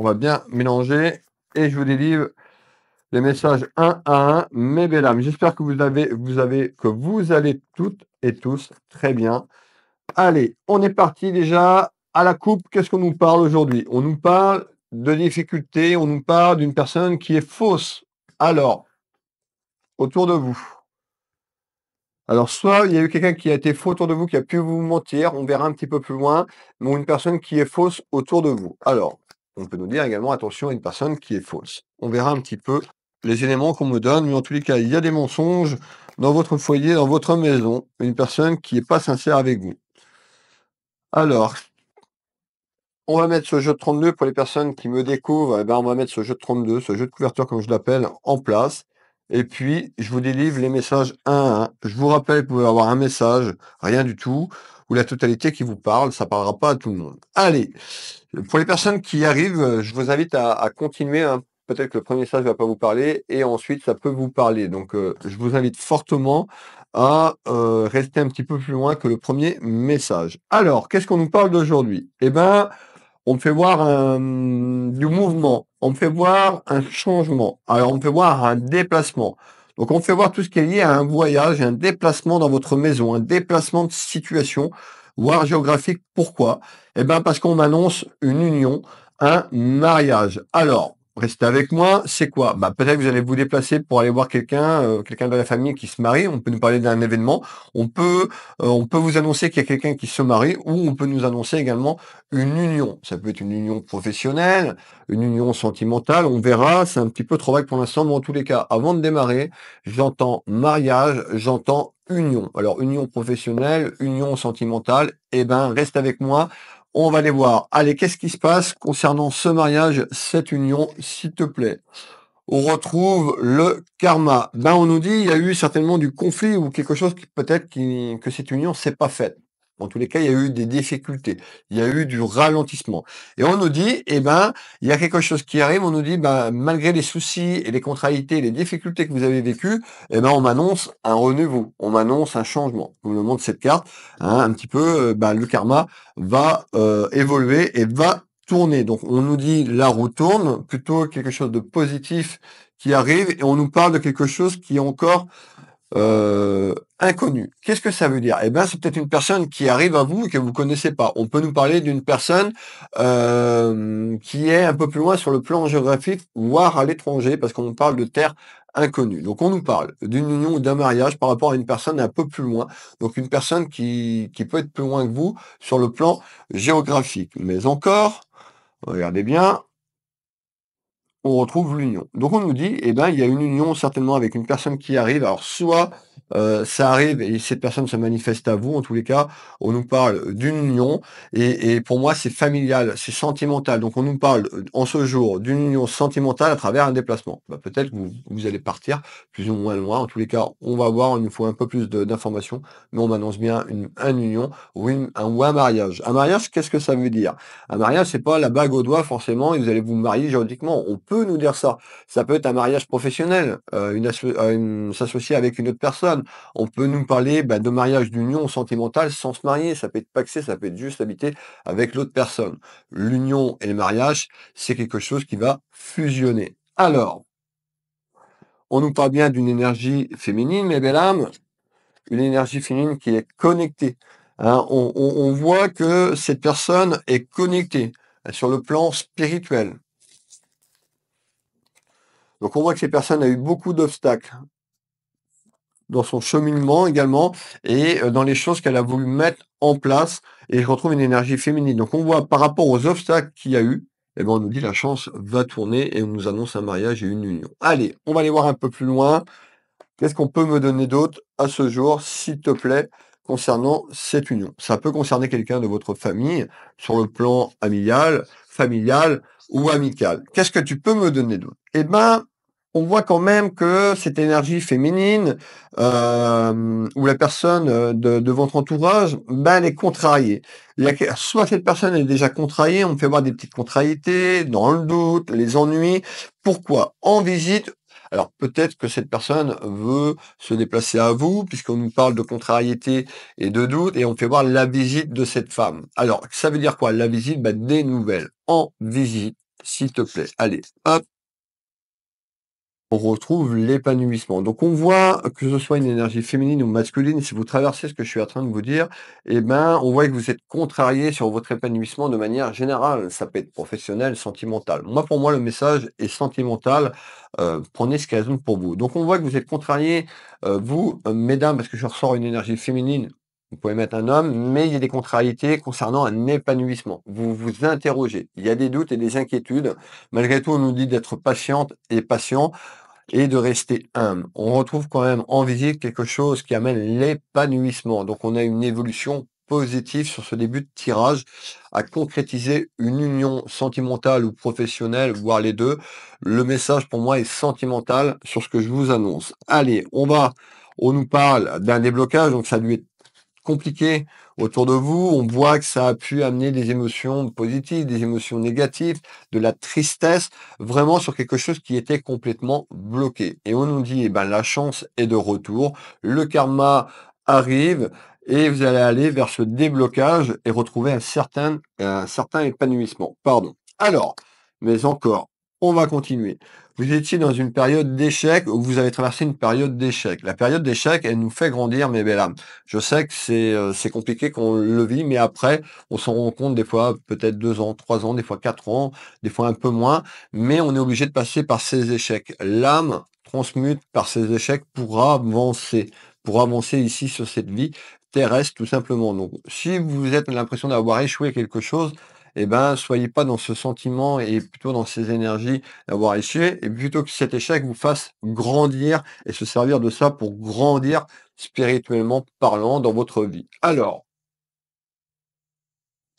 on va bien mélanger et je vous délivre les messages un à un, mes belles âmes. J'espère que vous avez, vous avez, que vous allez toutes et tous très bien. Allez, on est parti déjà à la coupe. Qu'est-ce qu'on nous parle aujourd'hui On nous parle de difficultés, on nous parle d'une personne qui est fausse. Alors, autour de vous. Alors, soit il y a eu quelqu'un qui a été faux autour de vous, qui a pu vous mentir, on verra un petit peu plus loin, mais une personne qui est fausse autour de vous. Alors, on peut nous dire également attention à une personne qui est fausse. On verra un petit peu les éléments qu'on me donne, mais en tous les cas, il y a des mensonges dans votre foyer, dans votre maison, une personne qui n'est pas sincère avec vous. Alors, on va mettre ce jeu de 32 pour les personnes qui me découvrent. Eh ben, on va mettre ce jeu de 32, ce jeu de couverture comme je l'appelle, en place. Et puis, je vous délivre les messages 1 à 1. Je vous rappelle vous pouvez avoir un message, rien du tout ou la totalité qui vous parle. Ça parlera pas à tout le monde. Allez, pour les personnes qui arrivent, je vous invite à, continuer. Hein. Peut-être que le premier message ne va pas vous parler et ensuite ça peut vous parler. Donc, euh, je vous invite fortement à euh, rester un petit peu plus loin que le premier message. Alors, qu'est-ce qu'on nous parle d'aujourd'hui Eh ben, on me fait voir du mouvement, on me fait voir un changement, alors on me fait voir un déplacement. Donc on fait voir tout ce qui est lié à un voyage, un déplacement dans votre maison, un déplacement de situation, voire géographique. Pourquoi Eh bien parce qu'on annonce une union, un mariage. Alors, restez avec moi, c'est quoi bah, Peut-être que vous allez vous déplacer pour aller voir quelqu'un, euh, quelqu'un de la famille qui se marie, on peut nous parler d'un événement, on peut, euh, on peut vous annoncer qu'il y a quelqu'un qui se marie, ou on peut nous annoncer également une union. Ça peut être une union professionnelle, une union sentimentale, on verra, c'est un petit peu trop vague pour l'instant, mais en tous les cas, avant de démarrer, j'entends mariage, j'entends union. Alors union professionnelle, union sentimentale, eh ben reste avec moi. On va aller voir. Allez, qu'est-ce qui se passe concernant ce mariage, cette union, s'il te plaît On retrouve le karma. Ben, on nous dit, il y a eu certainement du conflit ou quelque chose qui peut-être que cette union s'est pas faite. En tous les cas, il y a eu des difficultés, il y a eu du ralentissement. Et on nous dit, eh ben, il y a quelque chose qui arrive, on nous dit, ben, malgré les soucis et les contrariétés les difficultés que vous avez vécues, eh ben, on m'annonce un renouveau, on m'annonce un changement. vous le montre cette carte, hein, un petit peu, euh, ben, le karma va euh, évoluer et va tourner. Donc, on nous dit, la roue tourne, plutôt quelque chose de positif qui arrive, et on nous parle de quelque chose qui est encore euh, inconnu. Qu'est-ce que ça veut dire Eh bien, c'est peut-être une personne qui arrive à vous et que vous connaissez pas. On peut nous parler d'une personne euh, qui est un peu plus loin sur le plan géographique, voire à l'étranger, parce qu'on parle de terre inconnue. Donc, on nous parle d'une union ou d'un mariage par rapport à une personne un peu plus loin. Donc, une personne qui, qui peut être plus loin que vous sur le plan géographique. Mais encore, regardez bien, on retrouve l'union. Donc on nous dit, eh ben, il y a une union certainement avec une personne qui arrive, alors soit euh, ça arrive et cette personne se manifeste à vous, en tous les cas, on nous parle d'une union et, pour moi c'est familial, c'est sentimental. Donc on nous parle euh, en ce jour d'une union sentimentale à travers un déplacement. Bah, peut-être que vous, allez partir plus ou moins loin. En tous les cas, on va voir, il nous faut un peu plus d'informations, mais on m'annonce bien une, union ou, un, un mariage. Un mariage, qu'est-ce que ça veut dire Un mariage, c'est pas la bague au doigt forcément et vous allez vous marier juridiquement. On peut nous dire ça. Ça peut être un mariage professionnel, euh, s'associer avec une autre personne on peut nous parler bah, de mariage d'union sentimentale sans se marier. Ça peut être paxé, ça peut être juste habiter avec l'autre personne. L'union et le mariage, c'est quelque chose qui va fusionner. Alors, on nous parle bien d'une énergie féminine, mais belle âme, une énergie féminine qui est connectée. Hein. on, voit que cette personne est connectée hein, sur le plan spirituel. Donc on voit que cette personne a eu beaucoup d'obstacles dans son cheminement également et euh, dans les choses qu'elle a voulu mettre en place. Et je retrouve une énergie féminine. Donc on voit par rapport aux obstacles qu'il y a eu, eh ben on nous dit la chance va tourner et on nous annonce un mariage et une union. Allez, on va aller voir un peu plus loin. Qu'est-ce qu'on peut me donner d'autre à ce jour, s'il te plaît, concernant cette union Ça peut concerner quelqu'un de votre famille sur le plan amical, familial ou amical. Qu'est-ce que tu peux me donner d'autre Eh ben, on voit quand même que cette énergie féminine, euh, ou la personne euh, de, votre entourage, ben, elle est contrariée. soit cette personne est déjà contrariée, on fait voir des petites contrariétés, dans le doute, les ennuis. Pourquoi En visite, alors peut-être que cette personne veut se déplacer à vous, puisqu'on nous parle de contrariété et de doute, et on fait voir la visite de cette femme. Alors, ça veut dire quoi La visite, ben, des nouvelles. En visite, s'il te plaît. Allez, hop, on retrouve l'épanouissement. Donc on voit que ce soit une énergie féminine ou masculine, si vous traversez ce que je suis en train de vous dire, eh ben on voit que vous êtes contrarié sur votre épanouissement de manière générale. Ça peut être professionnel, sentimental. Moi pour moi le message est sentimental. Euh, prenez ce qui résonne pour vous. Donc on voit que vous êtes contrarié, euh, vous, euh, mesdames, parce que je ressors une énergie féminine vous pouvez mettre un homme, mais il y a des contrariétés concernant un épanouissement. Vous vous interrogez. Il y a des doutes et des inquiétudes. Malgré tout, on nous dit d'être patiente et patient et de rester humble. On retrouve quand même en visite quelque chose qui amène l'épanouissement. Donc on a une évolution positive sur ce début de tirage à concrétiser une union sentimentale ou professionnelle, voire les deux. Le message pour moi est sentimental sur ce que je vous annonce. Allez, on va, on nous parle d'un déblocage, donc ça lui est compliqué autour de vous. On voit que ça a pu amener des émotions positives, des émotions négatives, de la tristesse, vraiment sur quelque chose qui était complètement bloqué. Et on nous dit, eh ben, la chance est de retour, le karma arrive et vous allez aller vers ce déblocage et retrouver un certain, un certain épanouissement. Pardon. Alors, mais encore, on va continuer. Vous étiez dans une période d'échec ou vous avez traversé une période d'échec. La période d'échec, elle nous fait grandir, mes belles âmes. Je sais que c'est euh, c'est compliqué qu'on le vit, mais après, on s'en rend compte des fois peut-être deux ans, trois ans, des fois quatre ans, des fois un peu moins, mais on est obligé de passer par ces échecs. L'âme transmute par ces échecs pour avancer, pour avancer ici sur cette vie terrestre tout simplement. Donc, si vous êtes l'impression d'avoir échoué quelque chose, eh ben, soyez pas dans ce sentiment et plutôt dans ces énergies d'avoir échoué, et plutôt que cet échec vous fasse grandir et se servir de ça pour grandir spirituellement parlant dans votre vie. Alors,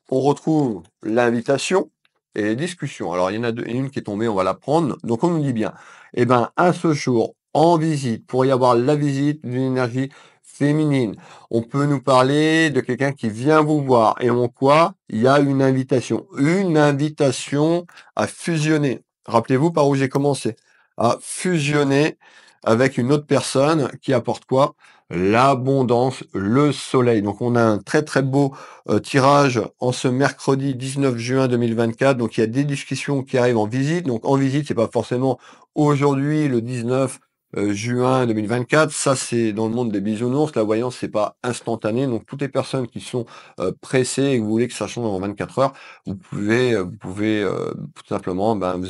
on retrouve l'invitation et les discussions. Alors, il y en a une qui est tombée, on va la prendre. Donc, on nous dit bien, Et eh ben, à ce jour, en visite, pour y avoir la visite d'une énergie féminine. On peut nous parler de quelqu'un qui vient vous voir et en quoi il y a une invitation. Une invitation à fusionner. Rappelez-vous par où j'ai commencé. À fusionner avec une autre personne qui apporte quoi L'abondance, le soleil. Donc on a un très très beau euh, tirage en ce mercredi 19 juin 2024. Donc il y a des discussions qui arrivent en visite. Donc en visite, c'est pas forcément aujourd'hui le 19 euh, juin 2024. Ça, c'est dans le monde des bisounours. La voyance, c'est pas instantané. Donc, toutes les personnes qui sont euh, pressées et que vous voulez que ça change dans 24 heures, vous pouvez, euh, vous pouvez tout simplement, ben,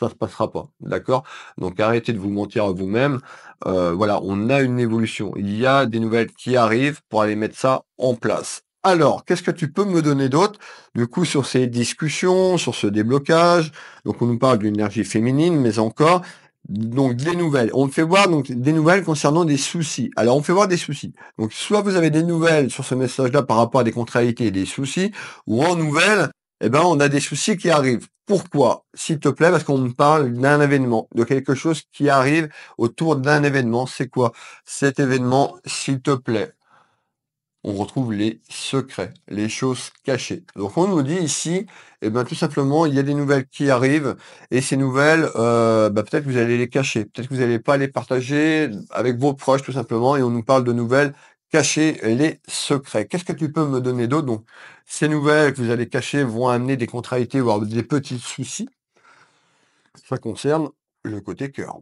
ça se passera pas. D'accord Donc, arrêtez de vous mentir à vous-même. voilà, on a une évolution. Il y a des nouvelles qui arrivent pour aller mettre ça en place. Alors, qu'est-ce que tu peux me donner d'autre du coup sur ces discussions, sur ce déblocage Donc on nous parle d'une énergie féminine, mais encore, donc des nouvelles. On fait voir donc des nouvelles concernant des soucis. Alors on fait voir des soucis. Donc soit vous avez des nouvelles sur ce message-là par rapport à des contrariétés et des soucis, ou en nouvelles, eh ben on a des soucis qui arrivent. Pourquoi S'il te plaît, parce qu'on parle d'un événement, de quelque chose qui arrive autour d'un événement. C'est quoi cet événement, s'il te plaît on retrouve les secrets, les choses cachées. Donc on nous dit ici, eh ben, tout simplement, il y a des nouvelles qui arrivent, et ces nouvelles, euh, bah, peut-être que vous allez les cacher, peut-être que vous n'allez pas les partager avec vos proches, tout simplement, et on nous parle de nouvelles cachées, les secrets. Qu'est-ce que tu peux me donner d'autre Donc, ces nouvelles que vous allez cacher vont amener des contrariétés, voire des petits soucis. Ça concerne le côté cœur.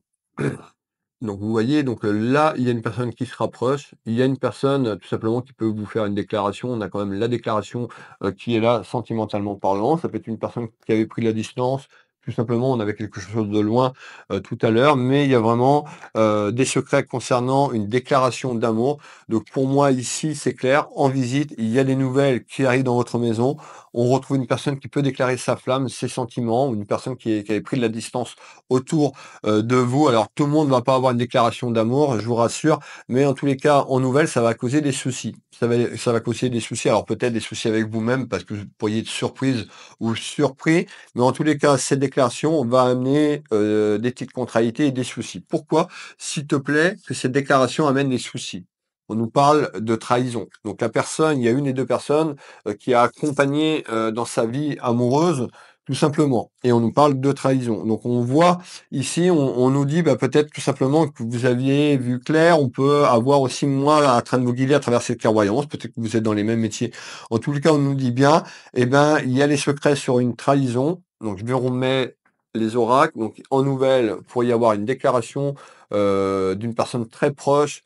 Donc vous voyez, donc euh, là, il y a une personne qui se rapproche, il y a une personne euh, tout simplement qui peut vous faire une déclaration. On a quand même la déclaration euh, qui est là sentimentalement parlant. Ça peut être une personne qui avait pris la distance, tout simplement, on avait quelque chose de loin euh, tout à l'heure, mais il y a vraiment euh, des secrets concernant une déclaration d'amour. Donc pour moi, ici, c'est clair, en visite, il y a des nouvelles qui arrivent dans votre maison. On retrouve une personne qui peut déclarer sa flamme, ses sentiments, ou une personne qui, avait pris de la distance autour euh, de vous. Alors tout le monde ne va pas avoir une déclaration d'amour, je vous rassure, mais en tous les cas, en nouvelles, ça va causer des soucis ça va, causer des soucis. Alors peut-être des soucis avec vous-même parce que vous pourriez être surprise ou surpris. Mais en tous les cas, cette déclaration va amener euh, des petites contrariétés et des soucis. Pourquoi, s'il te plaît, que cette déclaration amène des soucis on nous parle de trahison. Donc la personne, il y a une et deux personnes euh, qui a accompagné euh, dans sa vie amoureuse tout simplement. Et on nous parle de trahison. Donc on voit ici, on, nous dit bah, peut-être tout simplement que vous aviez vu clair, on peut avoir aussi moins à train de vous guider à travers cette clairvoyance, peut-être que vous êtes dans les mêmes métiers. En tout cas, on nous dit bien, eh ben, il y a les secrets sur une trahison. Donc je vais remettre les oracles. Donc en nouvelle, pour y avoir une déclaration euh, d'une personne très proche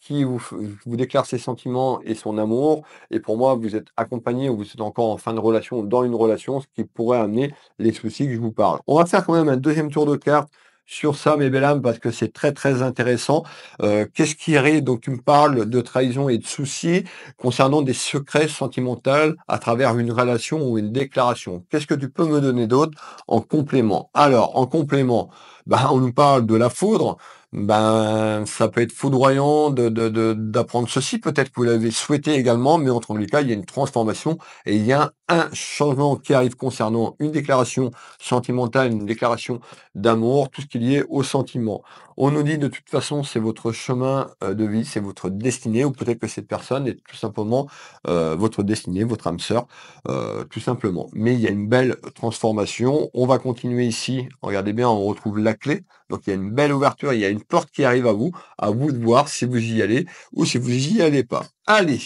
qui vous, déclare ses sentiments et son amour. Et pour moi, vous êtes accompagné ou vous êtes encore en fin de relation, dans une relation, ce qui pourrait amener les soucis que je vous parle. On va faire quand même un deuxième tour de carte sur ça, mes belles âmes, parce que c'est très très intéressant. Euh, Qu'est-ce qui arrive Donc tu me parles de trahison et de soucis concernant des secrets sentimentaux à travers une relation ou une déclaration. Qu'est-ce que tu peux me donner d'autre en complément Alors, en complément, bah, on nous parle de la foudre ben ça peut être foudroyant de, d'apprendre de, ceci. Peut-être que vous l'avez souhaité également, mais entre les cas, il y a une transformation et il y a un changement qui arrive concernant une déclaration sentimentale, une déclaration d'amour, tout ce qui est lié au sentiment. On nous dit de toute façon, c'est votre chemin euh, de vie, c'est votre destinée, ou peut-être que cette personne est tout simplement euh, votre destinée, votre âme sœur, euh, tout simplement. Mais il y a une belle transformation. On va continuer ici. Regardez bien, on retrouve la clé. Donc il y a une belle ouverture, il y a une porte qui arrive à vous. À vous de voir si vous y allez ou si vous n'y allez pas. Allez,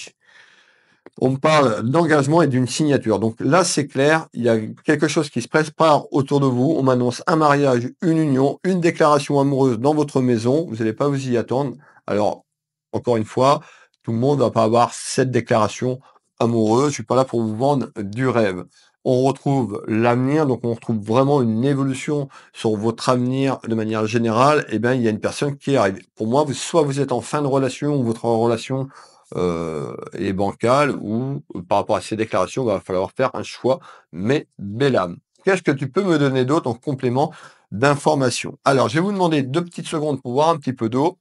on parle d'engagement et d'une signature. Donc là, c'est clair, il y a quelque chose qui se par autour de vous. On m'annonce un mariage, une union, une déclaration amoureuse dans votre maison. Vous n'allez pas vous y attendre. Alors, encore une fois, tout le monde ne va pas avoir cette déclaration amoureuse. Je suis pas là pour vous vendre du rêve. On retrouve l'avenir, donc on retrouve vraiment une évolution sur votre avenir de manière générale. Eh bien, il y a une personne qui arrive. Pour moi, soit vous êtes en fin de relation, ou votre relation euh, et bancale ou euh, par rapport à ces déclarations, il va falloir faire un choix, mais Bellam. Qu'est-ce que tu peux me donner d'autre en complément d'informations Alors, je vais vous demander deux petites secondes pour voir un petit peu d'eau.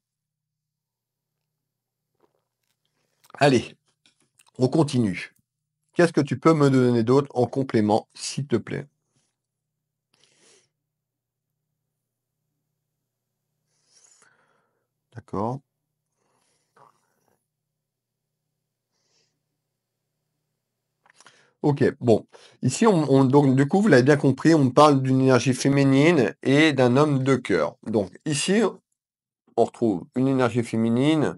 Allez, on continue. Qu'est-ce que tu peux me donner d'autre en complément, s'il te plaît D'accord. Ok, bon. Ici, on, donc, du coup, vous l'avez bien compris, on parle d'une énergie féminine et d'un homme de cœur. Donc, ici, on retrouve une énergie féminine,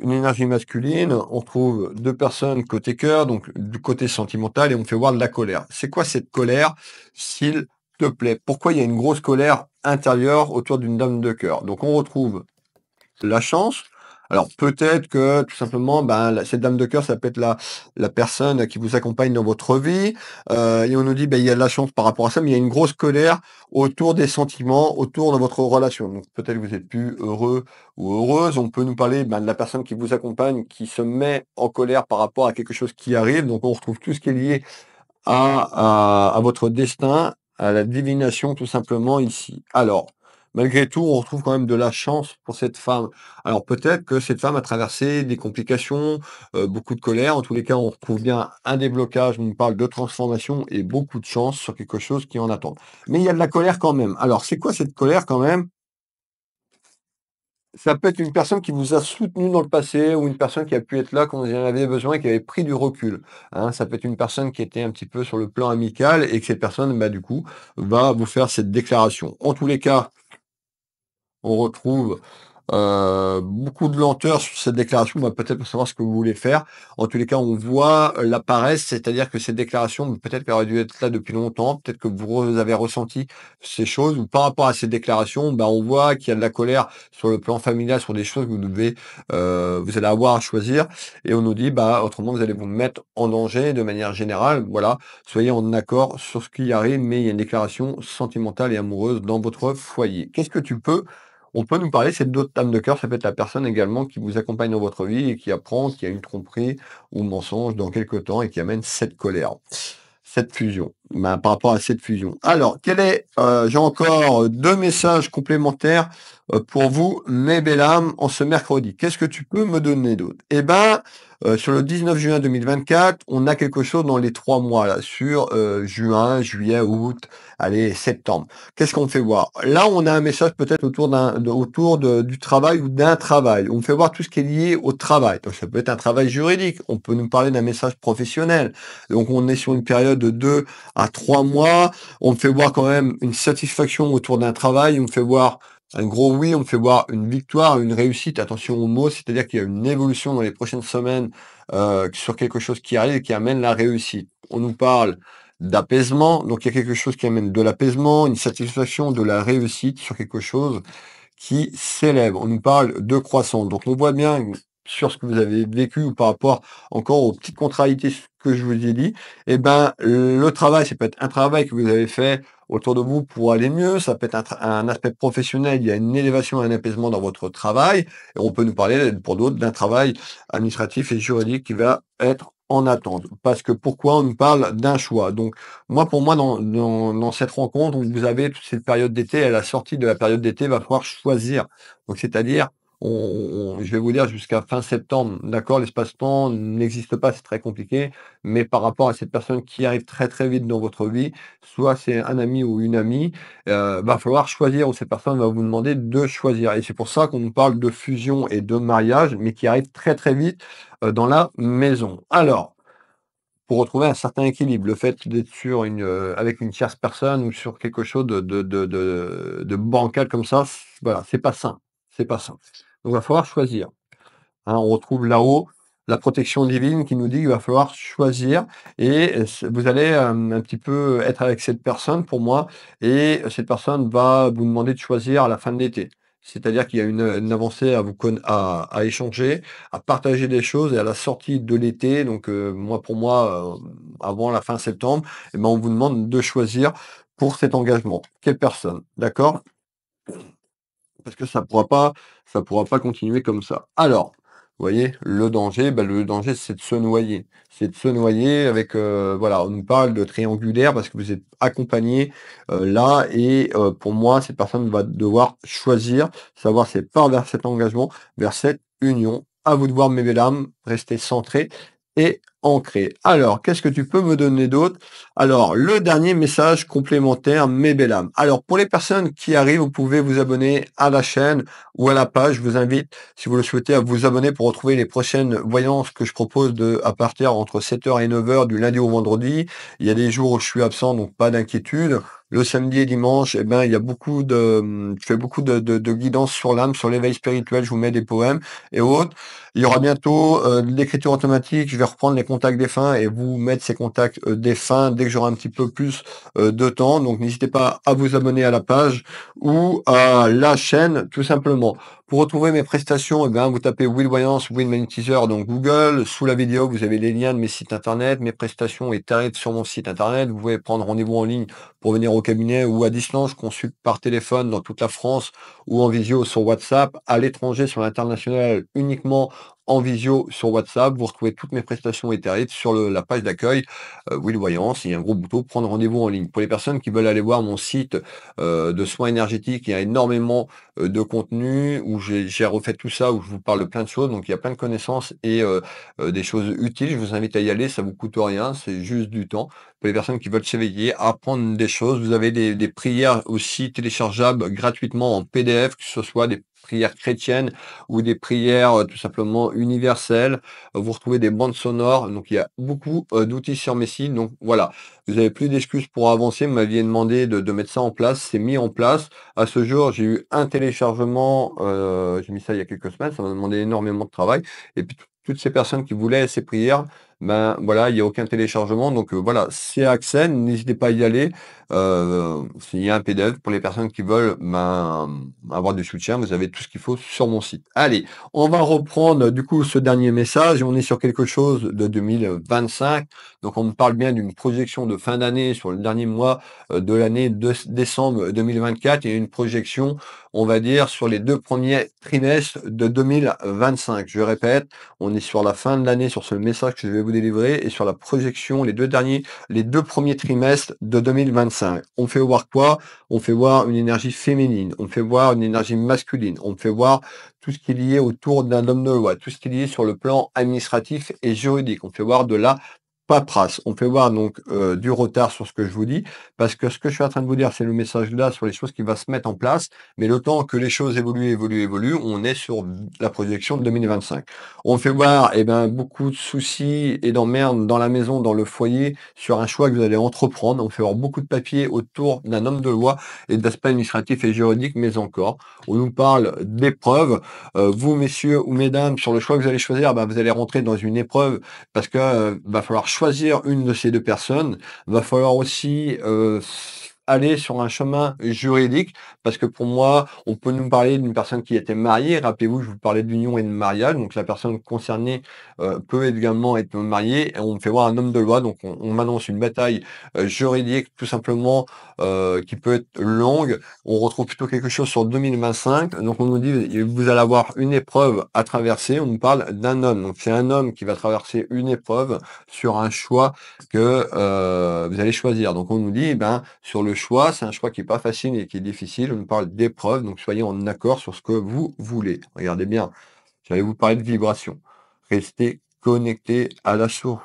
une énergie masculine, on retrouve deux personnes côté cœur, donc du côté sentimental, et on fait voir de la colère. C'est quoi cette colère, s'il te plaît Pourquoi il y a une grosse colère intérieure autour d'une dame de cœur Donc, on retrouve la chance, alors peut-être que tout simplement, ben, cette dame de cœur, ça peut être la, la personne qui vous accompagne dans votre vie. Euh, et on nous dit, ben, il y a de la chance par rapport à ça, mais il y a une grosse colère autour des sentiments, autour de votre relation. Donc peut-être que vous êtes plus heureux ou heureuse. On peut nous parler ben, de la personne qui vous accompagne, qui se met en colère par rapport à quelque chose qui arrive. Donc on retrouve tout ce qui est lié à, à, à votre destin, à la divination tout simplement ici. Alors, malgré tout, on retrouve quand même de la chance pour cette femme. Alors peut-être que cette femme a traversé des complications, euh, beaucoup de colère. En tous les cas, on retrouve bien un déblocage. On parle de transformation et beaucoup de chance sur quelque chose qui en attend. Mais il y a de la colère quand même. Alors c'est quoi cette colère quand même ça peut être une personne qui vous a soutenu dans le passé ou une personne qui a pu être là quand vous en avez besoin et qui avait pris du recul. Hein, ça peut être une personne qui était un petit peu sur le plan amical et que cette personne, bah, du coup, va vous faire cette déclaration. En tous les cas, on retrouve euh, beaucoup de lenteur sur cette déclaration. On peut-être pour savoir ce que vous voulez faire. En tous les cas, on voit euh, la paresse, c'est-à-dire que cette déclaration, peut-être qu'elle aurait dû être là depuis longtemps, peut-être que vous avez ressenti ces choses, ou par rapport à ces déclarations, ben, on voit qu'il y a de la colère sur le plan familial, sur des choses que vous devez, euh, vous allez avoir à choisir, et on nous dit, bah, autrement, vous allez vous mettre en danger de manière générale. Voilà, soyez en accord sur ce qui arrive, mais il y a une déclaration sentimentale et amoureuse dans votre foyer. Qu'est-ce que tu peux on peut nous parler, c'est d'autres âmes de cœur, ça peut être la personne également qui vous accompagne dans votre vie et qui apprend qu'il y a une tromperie ou mensonge dans quelque temps et qui amène cette colère, cette fusion ben, par rapport à cette fusion. Alors, quel est euh, J'ai encore deux messages complémentaires euh, pour vous, mes belles-âmes, en ce mercredi. Qu'est-ce que tu peux me donner d'autre Eh ben, euh, sur le 19 juin 2024, on a quelque chose dans les trois mois là, sur juin, juillet, août, allez septembre. Qu'est-ce qu'on fait voir Là, on a un message peut-être autour d'un autour de, du travail ou d'un travail. On fait voir tout ce qui est lié au travail. Donc, ça peut être un travail juridique. On peut nous parler d'un message professionnel. Donc, on est sur une période de deux à trois mois. On me fait voir quand même une satisfaction autour d'un travail. On me fait voir un gros oui. On me fait voir une victoire, une réussite. Attention aux mots, c'est-à-dire qu'il y a une évolution dans les prochaines semaines euh, sur quelque chose qui arrive et qui amène la réussite. On nous parle d'apaisement. Donc il y a quelque chose qui amène de l'apaisement, une satisfaction, de la réussite sur quelque chose qui s'élève. On nous parle de croissance. Donc on voit bien sur ce que vous avez vécu ou par rapport encore aux petites contrariétés que je vous ai dit, eh ben, le travail, ça peut être un travail que vous avez fait autour de vous pour aller mieux, ça peut être un, aspect professionnel, il y a une élévation un apaisement dans votre travail, et on peut nous parler, euh, pour d'autres, d'un travail administratif et juridique qui va être en attente. Parce que pourquoi on nous parle d'un choix Donc moi, pour moi, dans, cette rencontre, vous avez toute cette période d'été, à la sortie de la période d'été, va falloir choisir. Donc c'est-à-dire je vais vous dire jusqu'à fin septembre, d'accord, l'espace-temps n'existe pas, c'est très compliqué, mais par rapport à cette personne qui arrive très très vite dans votre vie, soit c'est un ami ou une amie, euh, va falloir choisir ou cette personne va vous demander de choisir. Et c'est pour ça qu'on parle de fusion et de mariage, mais qui arrive très très vite euh, dans la maison. Alors, pour retrouver un certain équilibre. Le fait d'être sur une, euh, avec une tierce personne ou sur quelque chose de, bancal comme ça, voilà, c'est pas sain. C'est pas simple. Donc, il va falloir choisir. Hein, on retrouve là-haut la protection divine qui nous dit qu'il va falloir choisir et euh, vous allez euh, un petit peu être avec cette personne pour moi et cette personne va vous demander de choisir à la fin de l'été. C'est-à-dire qu'il y a une, avancée à vous à, échanger, à partager des choses et à la sortie de l'été, donc euh, moi pour moi avant la fin septembre, eh ben, on vous demande de choisir pour cet engagement. Quelle personne, d'accord parce que ça ne pourra, pas, ça pourra pas continuer comme ça. Alors, vous voyez, le danger, bah, le danger, c'est de se noyer. C'est de se noyer avec, euh, voilà, on nous parle de triangulaire parce que vous êtes accompagné euh, là et euh, pour moi, cette personne va devoir choisir, savoir c'est parts vers cet engagement, vers cette union. À vous de voir, mes belles âmes, restez centrés et ancré. Alors, qu'est-ce que tu peux me donner d'autre Alors, le dernier message complémentaire, mes belles âmes. Alors, pour les personnes qui arrivent, vous pouvez vous abonner à la chaîne ou à la page. Je vous invite, si vous le souhaitez, à vous abonner pour retrouver les prochaines voyances que je propose de, à partir entre 7h et 9h du lundi au vendredi. Il y a des jours où je suis absent, donc pas d'inquiétude le samedi et dimanche, eh ben, il y a beaucoup de, hum, je fais beaucoup de, de, guidance sur l'âme, sur l'éveil spirituel, je vous mets des poèmes et autres. Il y aura bientôt euh, de l'écriture automatique, je vais reprendre les contacts des fins et vous mettre ces contacts euh, des dès que j'aurai un petit peu plus euh, de temps. Donc n'hésitez pas à vous abonner à la page ou à la chaîne tout simplement. Pour retrouver mes prestations, et eh bien, vous tapez Will Voyance, Will Magnetiseur, donc Google. Sous la vidéo, vous avez les liens de mes sites internet, mes prestations et tarifs sur mon site internet. Vous pouvez prendre rendez-vous en ligne pour venir au cabinet ou à distance, je consulte par téléphone dans toute la France ou en visio sur WhatsApp, à l'étranger, sur l'international, uniquement en visio sur WhatsApp. Vous retrouvez toutes mes prestations et tarifs sur la page d'accueil euh, Willvoyance. Il y a un gros bouton prendre rendez-vous en ligne. Pour les personnes qui veulent aller voir mon site euh, de soins énergétiques, il y a énormément euh, de contenu où j'ai refait tout ça, où je vous parle de plein de choses. Donc il y a plein de connaissances et euh, des choses utiles. Je vous invite à y aller. Ça vous coûte rien. C'est juste du temps. Pour les personnes qui veulent s'éveiller, apprendre des choses. Vous avez des, prières aussi téléchargeables gratuitement en PDF, que ce soit des prières chrétiennes ou des prières euh, tout simplement universelles. Vous retrouvez des bandes sonores. Donc il y a beaucoup euh, d'outils sur Messi. Donc voilà, vous n'avez plus d'excuses pour avancer. Vous m'aviez demandé de, mettre ça en place. C'est mis en place. À ce jour, j'ai eu un téléchargement. Euh, j'ai mis ça il y a quelques semaines. Ça m'a demandé énormément de travail. Et puis toutes ces personnes qui voulaient ces prières ben voilà, il n'y a aucun téléchargement. Donc euh, voilà, c'est Axen n'hésitez pas à y aller. Euh, il y a un PDF pour les personnes qui veulent ben, avoir du soutien, vous avez tout ce qu'il faut sur mon site. Allez, on va reprendre du coup ce dernier message. On est sur quelque chose de 2025. Donc on me parle bien d'une projection de fin d'année sur le dernier mois euh, de l'année de décembre 2024 et une projection on va dire, sur les deux premiers trimestres de 2025. Je répète, on est sur la fin de l'année, sur ce message que je vais vous délivrer, et sur la projection, les deux derniers, les deux premiers trimestres de 2025. On fait voir quoi On fait voir une énergie féminine, on fait voir une énergie masculine, on fait voir tout ce qui est lié autour d'un homme de loi, tout ce qui est lié sur le plan administratif et juridique. On fait voir de la on fait voir donc euh, du retard sur ce que je vous dis, parce que ce que je suis en train de vous dire, c'est le message là sur les choses qui vont se mettre en place, mais le temps que les choses évoluent, évoluent, évoluent, on est sur la projection de 2025. On fait voir eh ben, beaucoup de soucis et d'emmerdes dans la maison, dans le foyer, sur un choix que vous allez entreprendre. On fait voir beaucoup de papiers autour d'un homme de loi et d'aspects administratifs et juridiques, mais encore. On nous parle d'épreuves. Euh, vous, messieurs ou mesdames, sur le choix que vous allez choisir, ben, vous allez rentrer dans une épreuve parce que euh, va falloir choisir une de ces deux personnes, va falloir aussi euh, aller sur un chemin juridique parce que pour moi, on peut nous parler d'une personne qui était mariée. Rappelez-vous, je vous parlais d'union et de mariage. Donc la personne concernée euh, peut également être mariée. Et on me fait voir un homme de loi. Donc on, m'annonce une bataille euh, juridique tout simplement euh, qui peut être longue. On retrouve plutôt quelque chose sur 2025. Donc on nous dit, vous allez avoir une épreuve à traverser. On nous parle d'un homme. Donc c'est un homme qui va traverser une épreuve sur un choix que vous allez choisir. Donc on nous dit, eh ben, sur le choix, c'est un choix qui n'est pas facile et qui est difficile. On parle d'épreuve, donc soyez en accord sur ce que vous voulez. Regardez bien, j'allais vous parler de vibration. Restez connecté à la source.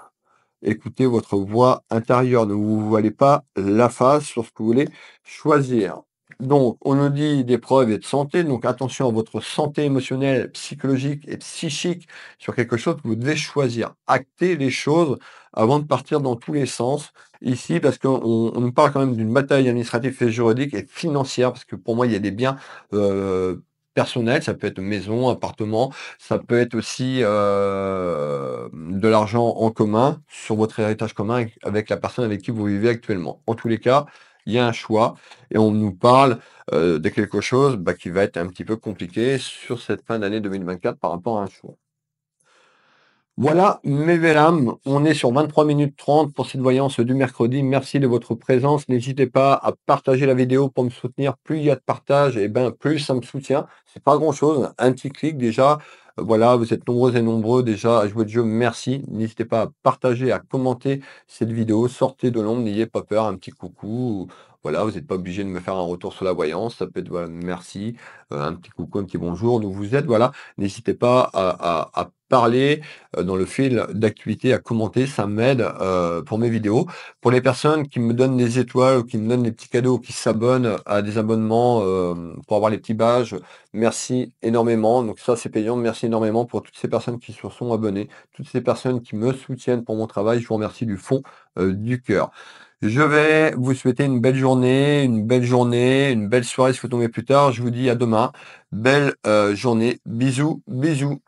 Écoutez votre voix intérieure. Ne vous voilez pas la face sur ce que vous voulez choisir. Donc, on nous dit des preuves et de santé. Donc, attention à votre santé émotionnelle, psychologique et psychique sur quelque chose que vous devez choisir. Acter les choses avant de partir dans tous les sens ici parce qu'on on parle quand même d'une bataille administrative et juridique et financière parce que pour moi, il y a des biens euh, personnels, ça peut être maison, appartement, ça peut être aussi euh, de l'argent en commun sur votre héritage commun avec la personne avec qui vous vivez actuellement. En tous les cas, il y a un choix et on nous parle euh, de quelque chose bah, qui va être un petit peu compliqué sur cette fin d'année 2024 par rapport à un choix. Voilà, mes vélames, on est sur 23 minutes 30 pour cette voyance du mercredi. Merci de votre présence. N'hésitez pas à partager la vidéo pour me soutenir. Plus il y a de partage, et eh ben plus ça me soutient. C'est pas grand chose, un petit clic déjà. Voilà, vous êtes nombreux et nombreux déjà à jouer le jeu. Merci. N'hésitez pas à partager, à commenter cette vidéo. Sortez de l'ombre, n'ayez pas peur. Un petit coucou voilà, vous n'êtes pas obligé de me faire un retour sur la voyance. Ça peut être voilà, merci, euh, un petit coucou, un petit bonjour, nous vous êtes. Voilà, n'hésitez pas à, parler euh, dans le fil d'activité, à commenter, ça m'aide euh, pour mes vidéos. Pour les personnes qui me donnent des étoiles, ou qui me donnent des petits cadeaux, qui s'abonnent à des abonnements pour avoir les petits badges, merci énormément. Donc ça, c'est payant. Merci énormément pour toutes ces personnes qui se sont abonnées, toutes ces personnes qui me soutiennent pour mon travail. Je vous remercie du fond du cœur. Je vais vous souhaiter une belle journée, une belle journée, une belle soirée si vous tombez plus tard. Je vous dis à demain. Belle euh, journée. Bisous, bisous.